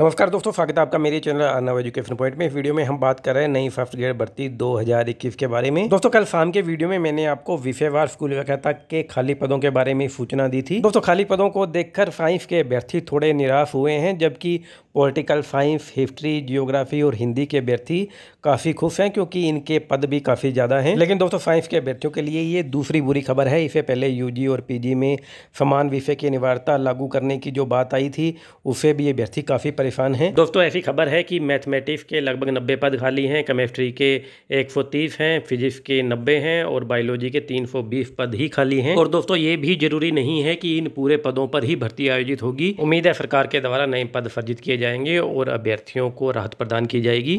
नमस्कार दोस्तों स्वागत है आपका मेरे चैनल अर्नव एजुकेशन पॉइंट में इस वीडियो में हम बात कर रहे हैं नई फर्स्ट ग्रेड भर्ती 2021 के बारे में दोस्तों कल शाम के वीडियो में मैंने आपको विषयवार स्कूल वैकता के खाली पदों के बारे में सूचना दी थी दोस्तों खाली पदों को देखकर साइंस के अभ्यर्थी थोड़े निराश हुए हैं जबकि पोलिटिकल साइंस हिस्ट्री जियोग्राफी और हिंदी के अभ्यर्थी काफ़ी खुश हैं क्योंकि इनके पद भी काफ़ी ज़्यादा हैं लेकिन दोस्तों साइंस के अभ्यर्थियों के लिए ये दूसरी बुरी खबर है इससे पहले यू और पी में समान विषय की अनिवार्यता लागू करने की जो बात आई थी उसे भी ये अभ्यर्थी काफ़ी इरफान हैं दोस्तों ऐसी खबर है कि मैथमेटिक्स के लगभग नब्बे पद खाली हैं केमिस्ट्री के एक सौ तीस हैं फिजिक्स के नब्बे हैं और बायोलॉजी के तीन सौ बीस पद ही खाली हैं और दोस्तों ये भी जरूरी नहीं है कि इन पूरे पदों पर ही भर्ती आयोजित होगी उम्मीद है सरकार के द्वारा नए पद सर्जित किए जाएंगे और अभ्यर्थियों को राहत प्रदान की जाएगी